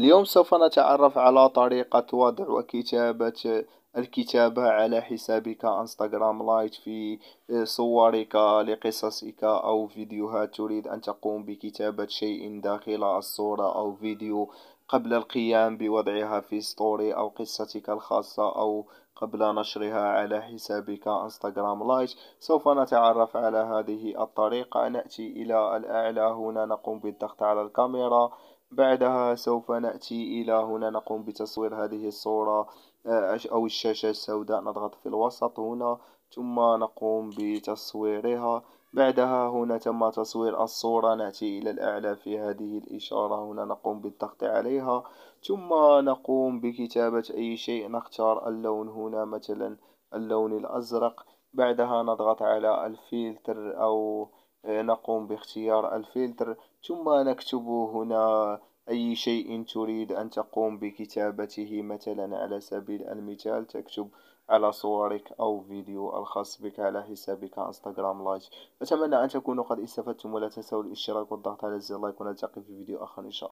اليوم سوف نتعرف على طريقة وضع وكتابة الكتابة على حسابك انستغرام لايت في صورك لقصصك أو فيديوهات تريد أن تقوم بكتابة شيء داخل الصورة أو فيديو قبل القيام بوضعها في ستوري أو قصتك الخاصة أو قبل نشرها على حسابك انستغرام لايت سوف نتعرف على هذه الطريقة نأتي إلى الأعلى هنا نقوم بالضغط على الكاميرا بعدها سوف نأتي إلى هنا نقوم بتصوير هذه الصورة آه، أو الشاشة السوداء نضغط في الوسط هنا ثم نقوم بتصويرها بعدها هنا تم تصوير الصورة نأتي إلى الأعلى في هذه الإشارة هنا نقوم بالضغط عليها ثم نقوم بكتابة أي شيء نختار اللون هنا مثلا اللون الأزرق بعدها نضغط على الفلتر أو آه، نقوم باختيار الفلتر ثم نكتب هنا أي شيء تريد أن تقوم بكتابته مثلا على سبيل المثال تكتب على صورك أو فيديو الخاص بك على حسابك انستغرام لايك أتمنى أن تكونوا قد استفدتم ولا تنسوا الاشتراك والضغط على زر لايك ونلتقي في فيديو آخر إن شاء الله